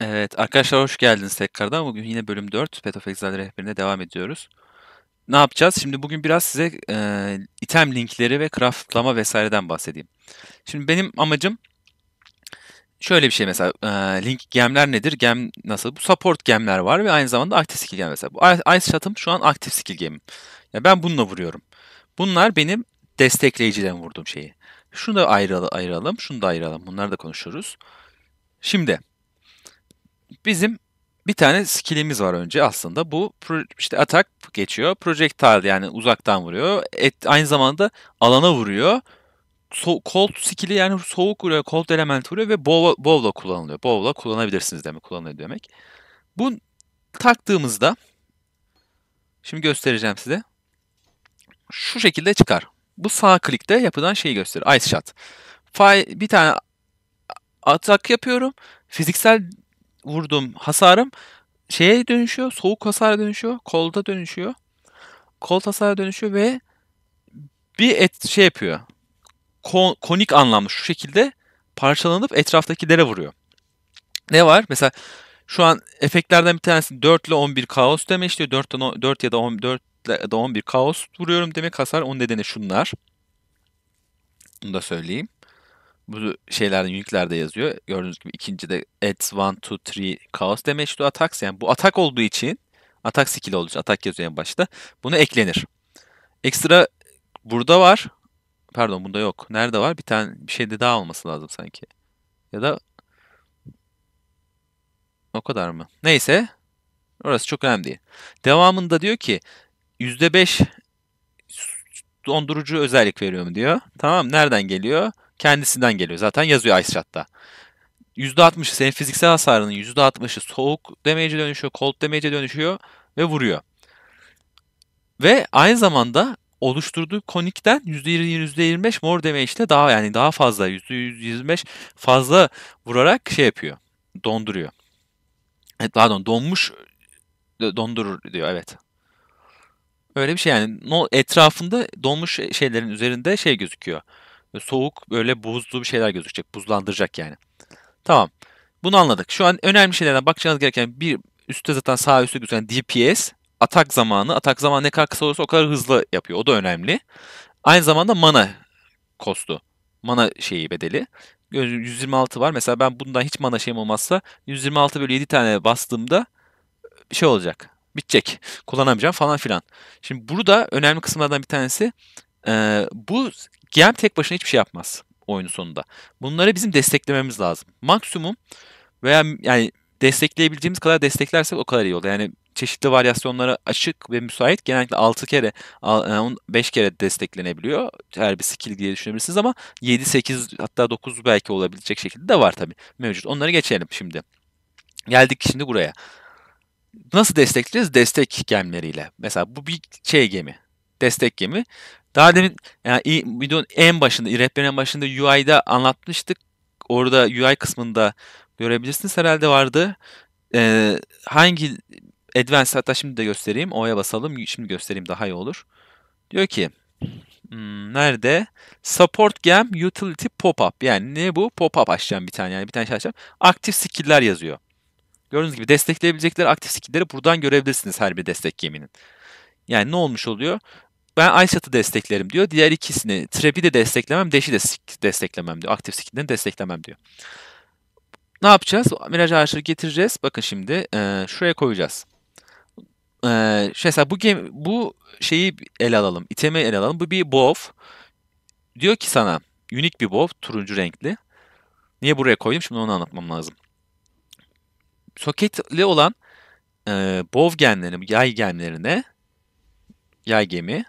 Evet, arkadaşlar hoş geldiniz tekrardan. Bugün yine bölüm 4 Pet rehberine devam ediyoruz. Ne yapacağız? Şimdi bugün biraz size e, item linkleri ve craftlama vesaireden bahsedeyim. Şimdi benim amacım şöyle bir şey mesela e, link gemler nedir? Gem nasıl? Bu support gemler var ve aynı zamanda aktif skill gem mesela. Bu Ice Shot'ım şu an aktif skill gemim. Yani ben bununla vuruyorum. Bunlar benim destekleyiciden vurduğum şeyi. Şunu da ayıralım, ayıralım, şunu da ayıralım. Bunları da konuşuruz. Şimdi bizim bir tane skillimiz var önce aslında. Bu işte atak geçiyor. Projectile yani uzaktan vuruyor. Et, aynı zamanda alana vuruyor. So, cold skill'i yani soğuk vuruyor, cold element vuruyor ve bow, bow'la kullanılıyor. Bow'la kullanabilirsiniz demek, kullanılıyor demek. Bu taktığımızda şimdi göstereceğim size. Şu şekilde çıkar. Bu sağ klikte yapılan şeyi gösterir. Ice Shot. Fire, bir tane atak yapıyorum. Fiziksel vurduğum hasarım şeye dönüşüyor. Soğuk hasara dönüşüyor. Kolda dönüşüyor. Kol hasara dönüşüyor ve bir et şey yapıyor. Kon, konik anlamlı, şu şekilde parçalanıp etraftakilere vuruyor. Ne var? Mesela şu an efektlerden bir tanesi 4 ile 11 kaos deme işte 4, 4 ya da 14 ya da 11 kaos vuruyorum demek hasar. Onun nedeni şunlar. Bunu da söyleyeyim bu şeylerde yüklerde yazıyor. Gördüğünüz gibi ikinci de adds 1, 2, 3 chaos damage to attacks. Yani bu atak olduğu için atak skill olduğu için atak yazıyor en başta. Bunu eklenir. Ekstra burada var. Pardon bunda yok. Nerede var? Bir tane bir şeyde daha olması lazım sanki. Ya da o kadar mı? Neyse. Orası çok önemli değil. Devamında diyor ki %5 dondurucu özellik veriyorum diyor. Tamam nereden geliyor? kendisinden geliyor. Zaten yazıyor Ice Shot'ta. %60'ı senin fiziksel hasarının %60'ı soğuk damage'e dönüşüyor, cold damage'e dönüşüyor ve vuruyor. Ve aynı zamanda oluşturduğu konikten %20 %25 mor damage daha yani daha fazla %125 fazla vurarak şey yapıyor. Donduruyor. Evet pardon donmuş dondurur diyor evet. Öyle bir şey yani etrafında donmuş şeylerin üzerinde şey gözüküyor soğuk böyle buzlu bir şeyler gözükecek. Buzlandıracak yani. Tamam. Bunu anladık. Şu an önemli şeylerden bakacağınız gereken bir üstte zaten sağ üstte gözüken DPS atak zamanı. Atak zamanı ne kadar kısa olursa o kadar hızlı yapıyor. O da önemli. Aynı zamanda mana kostu. Mana şeyi bedeli. 126 var. Mesela ben bundan hiç mana şeyim olmazsa 126 böyle 7 tane bastığımda bir şey olacak. Bitecek. Kullanamayacağım falan filan. Şimdi burada önemli kısımlardan bir tanesi ee, bu GM tek başına hiçbir şey yapmaz oyunun sonunda. Bunları bizim desteklememiz lazım. Maksimum veya yani destekleyebileceğimiz kadar desteklersek o kadar iyi olur. Yani çeşitli varyasyonlara açık ve müsait. Genellikle 6 kere 5 e, kere desteklenebiliyor. Her bir skill diye düşünebilirsiniz ama 7 8 hatta 9 belki olabilecek şekilde de var tabii mevcut. Onları geçelim şimdi. Geldik şimdi buraya. Nasıl destekleyeceğiz? Destek gemleriyle. Mesela bu bir şey gemi. Destek gemi. Daha demin yani videonun en başında, rehberin en başında UI'da anlatmıştık. Orada UI kısmında görebilirsiniz herhalde vardı. Ee, hangi Advanced hatta şimdi de göstereyim. O'ya basalım. Şimdi göstereyim daha iyi olur. Diyor ki hmm, nerede? Support Gem Utility Pop-up. Yani ne bu? Pop-up açacağım bir tane. Yani bir tane şey açacağım. Aktif skill'ler yazıyor. Gördüğünüz gibi destekleyebilecekler aktif skill'leri buradan görebilirsiniz her bir destek geminin. Yani ne olmuş oluyor? ben Aysat'ı desteklerim diyor. Diğer ikisini Trap'i de desteklemem, Dash'i de desteklemem diyor. Aktif skill'ini desteklemem diyor. Ne yapacağız? Mirage Archer'ı getireceğiz. Bakın şimdi e, şuraya koyacağız. E, şey mesela bu game, bu şeyi ele alalım. İtemi ele alalım. Bu bir bow. Diyor ki sana unik bir bow, Turuncu renkli. Niye buraya koydum? Şimdi onu anlatmam lazım. Soketli olan e, bov genlerini, yay genlerine yay gemi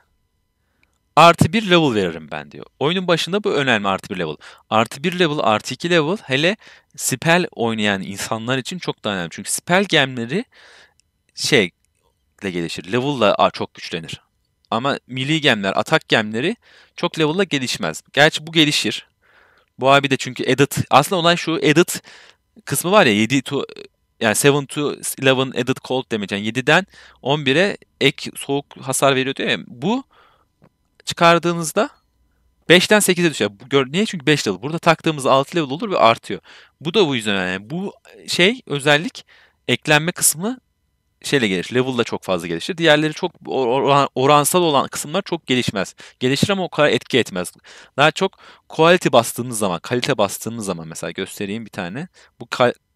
artı bir level veririm ben diyor. Oyunun başında bu önemli artı bir level. Artı bir level, artı iki level hele spell oynayan insanlar için çok daha önemli. Çünkü spell gemleri şeyle gelişir. Level'la çok güçlenir. Ama milli gemler, atak gemleri çok level'la gelişmez. Gerçi bu gelişir. Bu abi de çünkü edit. Aslında olay şu edit kısmı var ya 7 to yani 7 to 11 edit cold demeyeceksin. 7'den 11'e ek soğuk hasar veriyor diyor ya. Bu çıkardığınızda 5'ten 8'e düşüyor. niye? Çünkü 5 level. Burada taktığımız 6 level olur ve artıyor. Bu da bu yüzden önemli. Bu şey özellik eklenme kısmı şeyle gelişir. de çok fazla gelişir. Diğerleri çok oran, oransal olan kısımlar çok gelişmez. Gelişir ama o kadar etki etmez. Daha çok quality bastığınız zaman, kalite bastığınız zaman mesela göstereyim bir tane. Bu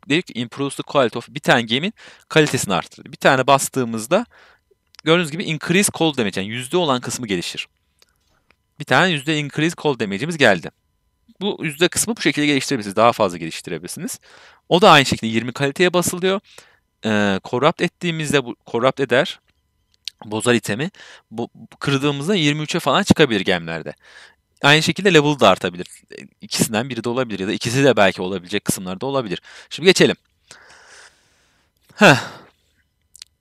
diyor ki improves the quality of bir tane gemin kalitesini artırır. Bir tane bastığımızda gördüğünüz gibi increase cold damage yani yüzde olan kısmı gelişir bir tane yüzde increase call damage'imiz geldi. Bu yüzde kısmı bu şekilde geliştirebilirsiniz. Daha fazla geliştirebilirsiniz. O da aynı şekilde 20 kaliteye basılıyor. Ee, corrupt ettiğimizde bu corrupt eder bozar itemi. Bu, kırdığımızda 23'e falan çıkabilir gemlerde. Aynı şekilde level da artabilir. İkisinden biri de olabilir ya da ikisi de belki olabilecek kısımlarda olabilir. Şimdi geçelim. Heh.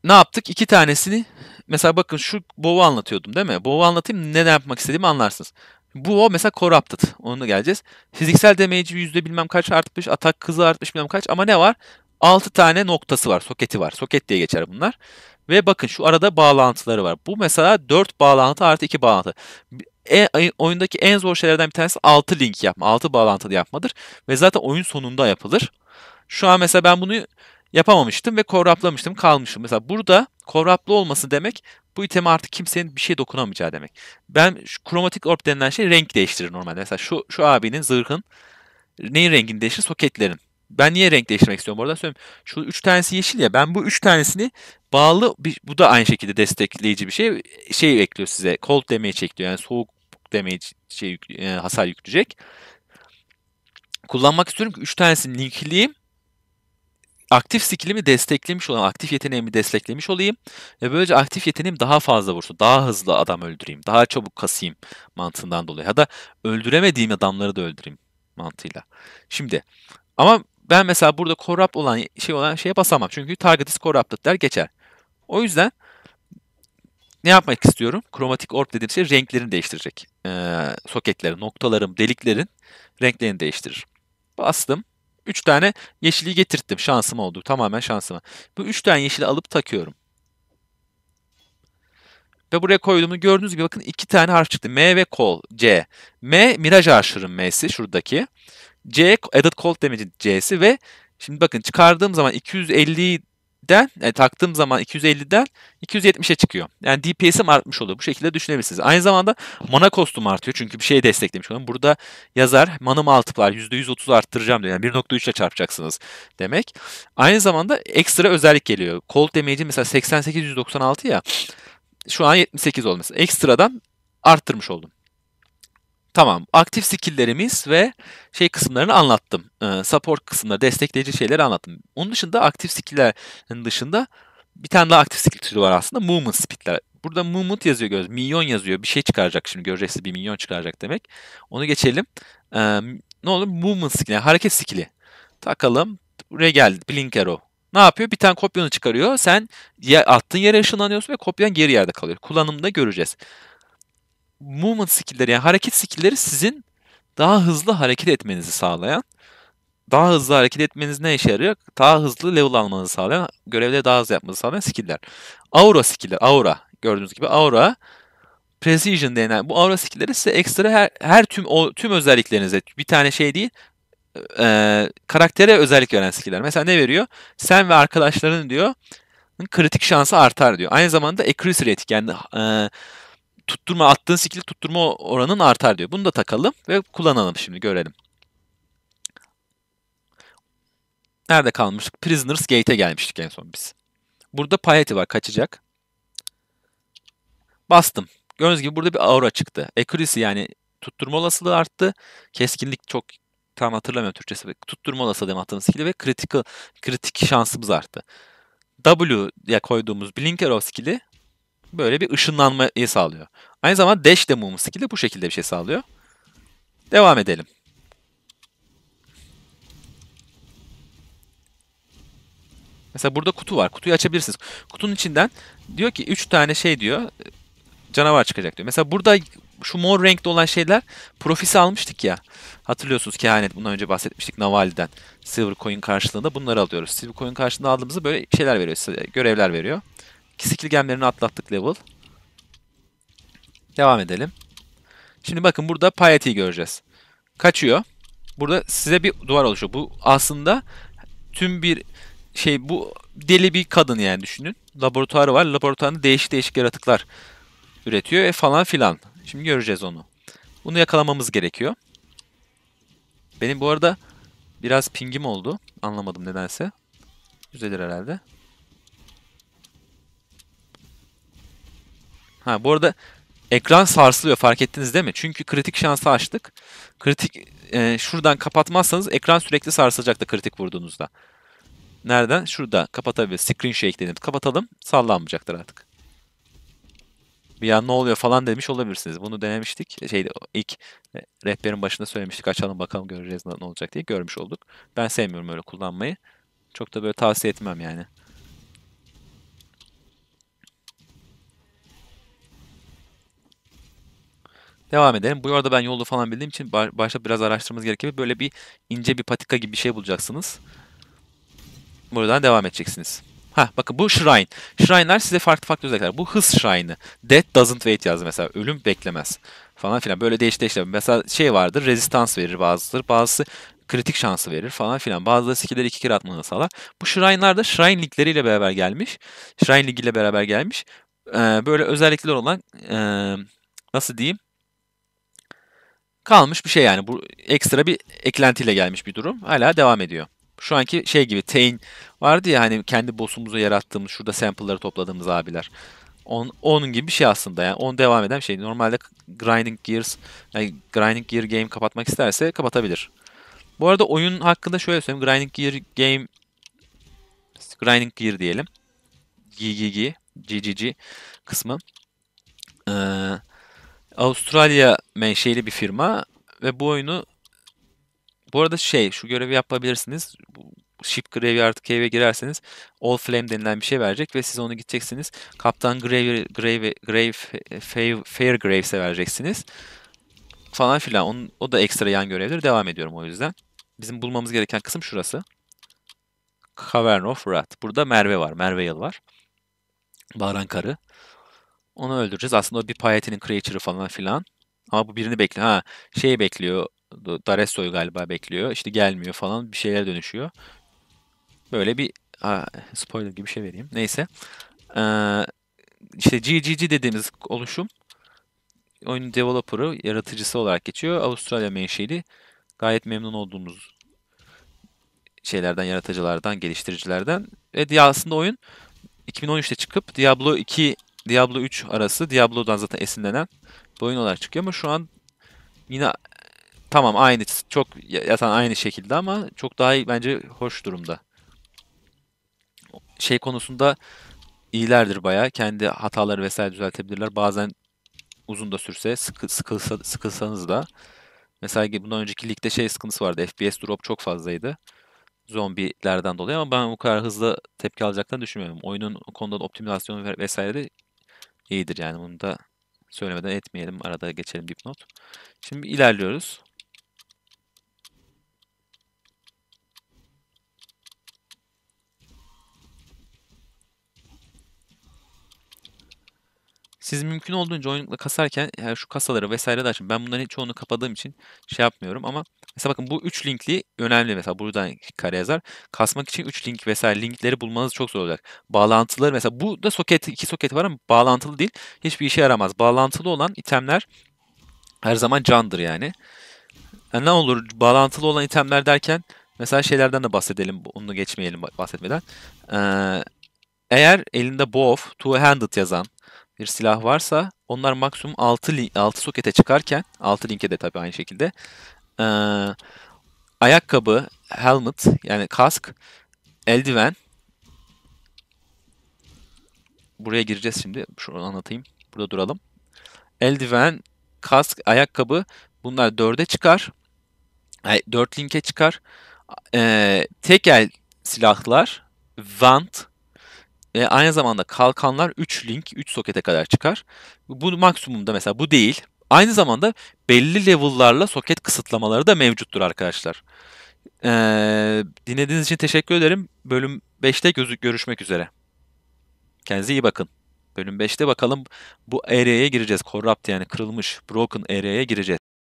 Ne yaptık? İki tanesini Mesela bakın şu Bov'u anlatıyordum değil mi? Bov'u anlatayım neden yapmak istediğimi anlarsınız. Bu o mesela corrupted. Onunla geleceğiz. Fiziksel damage'i yüzde bilmem kaç artmış. Atak hızı artmış bilmem kaç. Ama ne var? 6 tane noktası var. Soketi var. Soket diye geçer bunlar. Ve bakın şu arada bağlantıları var. Bu mesela 4 bağlantı artı 2 bağlantı. E, e, oyundaki en zor şeylerden bir tanesi 6 link yapma. 6 bağlantılı yapmadır. Ve zaten oyun sonunda yapılır. Şu an mesela ben bunu yapamamıştım ve koraplamıştım kalmışım. Mesela burada kovraplı olması demek bu iteme artık kimsenin bir şey dokunamayacağı demek. Ben şu kromatik orb denilen şey renk değiştirir normalde. Mesela şu, şu abinin zırhın neyin rengini değiştirir? Soketlerin. Ben niye renk değiştirmek istiyorum orada söyleyeyim. Şu üç tanesi yeşil ya. Ben bu üç tanesini bağlı bir, bu da aynı şekilde destekleyici bir şey. Şey bekliyor size. Cold damage ekliyor. Yani soğuk damage şey, e, hasar yükleyecek. Kullanmak istiyorum ki üç tanesini linkleyeyim aktif skillimi desteklemiş olan aktif yeteneğimi desteklemiş olayım ve böylece aktif yeteneğim daha fazla vursun, daha hızlı adam öldüreyim, daha çabuk kasayım mantığından dolayı. Ya da öldüremediğim adamları da öldüreyim mantığıyla. Şimdi ama ben mesela burada korap olan şey olan şeye basamam. Çünkü target is corrupted der geçer. O yüzden ne yapmak istiyorum? Kromatik orb dediğim şey renklerini değiştirecek. Ee, soketlerin, noktaların, deliklerin renklerini değiştirir. Bastım. 3 tane yeşili getirttim. Şansım oldu. Tamamen şansıma. Bu 3 tane yeşili alıp takıyorum. Ve buraya koyduğumu gördüğünüz gibi bakın iki tane harf çıktı. M ve kol. C. M Mirage Archer'ın M'si şuradaki. C Added Cold Damage'in C'si ve şimdi bakın çıkardığım zaman 250 den e, taktığım zaman 250'den 270'e çıkıyor. Yani DPS'im artmış oluyor. Bu şekilde düşünebilirsiniz. Aynı zamanda mana kostum artıyor. Çünkü bir şey desteklemiş oluyorum. Burada yazar manım multiplier %130 arttıracağım diyor. Yani 1.3 ile çarpacaksınız demek. Aynı zamanda ekstra özellik geliyor. Cold damage'in mesela 88-196 ya. Şu an 78 olması. Ekstradan arttırmış oldum. Tamam. Aktif skill'lerimiz ve şey kısımlarını anlattım. Ee, support kısımları, destekleyici şeyleri anlattım. Onun dışında aktif skill'lerin dışında bir tane daha aktif skill türü var aslında. Movement speed'ler. Burada movement yazıyor göz. Milyon yazıyor. Bir şey çıkaracak şimdi. Göreceksiniz bir milyon çıkaracak demek. Onu geçelim. Ee, ne olur? Movement skill'i. Hareket skill'i. Takalım. Buraya geldi. Blink arrow. Ne yapıyor? Bir tane kopyanı çıkarıyor. Sen attığın yere ışınlanıyorsun ve kopyan geri yerde kalıyor. Kullanımda göreceğiz movement skill'leri yani hareket skill'leri sizin daha hızlı hareket etmenizi sağlayan daha hızlı hareket etmeniz ne işe yarıyor? Daha hızlı level almanızı sağlayan, görevleri daha hızlı yapmanızı sağlayan skill'ler. Aura skill'ler, aura. Gördüğünüz gibi aura precision denen bu aura skill'leri size ekstra her, her tüm o, tüm özelliklerinize bir tane şey değil e, karaktere özellik veren skill'ler. Mesela ne veriyor? Sen ve arkadaşların diyor kritik şansı artar diyor. Aynı zamanda accuracy rating yani e, tutturma attığın skill tutturma oranın artar diyor. Bunu da takalım ve kullanalım şimdi görelim. Nerede kalmıştık? Prisoner's Gate'e gelmiştik en son biz. Burada Piety var kaçacak. Bastım. Gördüğünüz gibi burada bir aura çıktı. Accuracy yani tutturma olasılığı arttı. Keskinlik çok tam hatırlamıyorum Türkçesi. Tutturma olasılığı attığımız skill'i ve critical, kritik şansımız arttı. W'ya koyduğumuz Blinker of skill'i böyle bir ışınlanmayı sağlıyor. Aynı zamanda dash de movement skill de bu şekilde bir şey sağlıyor. Devam edelim. Mesela burada kutu var. Kutuyu açabilirsiniz. Kutunun içinden diyor ki 3 tane şey diyor. Canavar çıkacak diyor. Mesela burada şu mor renkli olan şeyler profisi almıştık ya. Hatırlıyorsunuz kehanet bundan önce bahsetmiştik Naval'den. Silver coin karşılığında bunları alıyoruz. Silver coin karşılığında aldığımızda böyle şeyler veriyor size. Görevler veriyor. Skill gemlerini atlattık level. Devam edelim. Şimdi bakın burada Payeti göreceğiz. Kaçıyor. Burada size bir duvar oluşuyor. Bu aslında tüm bir şey bu deli bir kadın yani düşünün. Laboratuvarı var. Laboratuvarında değişik değişik yaratıklar üretiyor ve falan filan. Şimdi göreceğiz onu. Bunu yakalamamız gerekiyor. Benim bu arada biraz pingim oldu. Anlamadım nedense. Düzelir herhalde. Ha bu arada ekran sarsılıyor fark ettiniz değil mi? Çünkü kritik şansı açtık. Kritik e, şuradan kapatmazsanız ekran sürekli sarsılacak da kritik vurduğunuzda. Nereden? Şurada kapatabiliriz. Screen shake denip kapatalım. Sallanmayacaktır artık. Bir an ne oluyor falan demiş olabilirsiniz. Bunu denemiştik. Şeyde ilk e, rehberin başında söylemiştik. Açalım bakalım göreceğiz ne olacak diye görmüş olduk. Ben sevmiyorum öyle kullanmayı. Çok da böyle tavsiye etmem yani. Devam edelim. Bu arada ben yolu falan bildiğim için başta biraz araştırmamız gerekiyor. Böyle bir ince bir patika gibi bir şey bulacaksınız. Buradan devam edeceksiniz. Ha bakın bu shrine. Shrine'lar size farklı farklı özellikler. Bu hız shrine'ı. Death doesn't wait yazdı mesela. Ölüm beklemez. Falan filan. Böyle değiş değiş. Mesela şey vardır. Rezistans verir bazıdır. Bazısı kritik şansı verir falan filan. Bazıları skill'leri iki kere atmanı sağlar. Bu Shrine'lar da Shrine ligleriyle beraber gelmiş. Shrine ligiyle beraber gelmiş. Ee, böyle özellikler olan ee, nasıl diyeyim? kalmış bir şey yani. Bu ekstra bir eklentiyle gelmiş bir durum. Hala devam ediyor. Şu anki şey gibi Tain vardı ya hani kendi boss'umuzu yarattığımız şurada sample'ları topladığımız abiler. On, onun gibi bir şey aslında yani. On devam eden bir şey. Normalde Grinding Gears, yani Grinding Gear Game kapatmak isterse kapatabilir. Bu arada oyun hakkında şöyle söyleyeyim. Grinding Gear Game Grinding Gear diyelim. GGG, GGG kısmı. Ee, Avustralya menşeli bir firma ve bu oyunu bu arada şey şu görevi yapabilirsiniz. Ship Graveyard Cave'e girerseniz All Flame denilen bir şey verecek ve siz onu gideceksiniz. Kaptan Grave, Grave, Grave Fair, Fair Graves'e vereceksiniz. Falan filan. Onun, o da ekstra yan görevdir. Devam ediyorum o yüzden. Bizim bulmamız gereken kısım şurası. Cavern of Wrath. Burada Merve var. Merve Yıl var. Baran Karı. Onu öldüreceğiz. Aslında o bir payetinin creature'ı falan filan. Ama bu birini şey bekliyor. Ha şeyi bekliyor. Daresso'yu galiba bekliyor. İşte gelmiyor falan bir şeyler dönüşüyor. Böyle bir ha, spoiler gibi bir şey vereyim. Neyse. Ee, işte GGG dediğimiz oluşum oyunun developer'ı, yaratıcısı olarak geçiyor. Avustralya menşeli. Gayet memnun olduğumuz şeylerden, yaratıcılardan, geliştiricilerden. Ve aslında oyun 2013'te çıkıp Diablo 2 Diablo 3 arası Diablo'dan zaten esinlenen bir oyun olarak çıkıyor ama şu an yine tamam aynı çok yatan aynı şekilde ama çok daha iyi bence hoş durumda. Şey konusunda iyilerdir baya Kendi hataları vesaire düzeltebilirler. Bazen uzun da sürse sıkı, sıkılsa, sıkılsanız da mesela bundan önceki ligde şey sıkıntısı vardı. FPS drop çok fazlaydı. Zombilerden dolayı ama ben bu kadar hızlı tepki alacaklarını düşünmüyorum. Oyunun konuda optimizasyon vesaire de iyidir yani bunu da söylemeden etmeyelim. Arada geçelim dipnot. Şimdi ilerliyoruz. Siz mümkün olduğunca oyunlukla kasarken yani şu kasaları vesaire de açın. Ben bunların çoğunu kapadığım için şey yapmıyorum ama mesela bakın bu 3 linkli önemli mesela buradan kare yazar. Kasmak için 3 link vesaire linkleri bulmanız çok zor olacak. Bağlantıları mesela bu da soket iki soket var ama bağlantılı değil. Hiçbir işe yaramaz. Bağlantılı olan itemler her zaman candır yani. yani ne olur bağlantılı olan itemler derken mesela şeylerden de bahsedelim. Onu geçmeyelim bahsetmeden. Ee, eğer elinde bow, two-handed yazan bir silah varsa onlar maksimum 6, 6 sokete çıkarken 6 linke de tabii aynı şekilde e, ayakkabı, helmet yani kask, eldiven buraya gireceğiz şimdi. Şunu anlatayım. Burada duralım. Eldiven, kask, ayakkabı bunlar 4'e çıkar. 4 linke çıkar. E, tek el silahlar, vant, e, aynı zamanda kalkanlar 3 link 3 sokete kadar çıkar. Bu maksimumda mesela bu değil. Aynı zamanda belli level'larla soket kısıtlamaları da mevcuttur arkadaşlar. E, dinlediğiniz için teşekkür ederim. Bölüm 5'te gözük görüşmek üzere. Kendinize iyi bakın. Bölüm 5'te bakalım bu area'ya gireceğiz. Corrupt yani kırılmış, broken area'ya gireceğiz.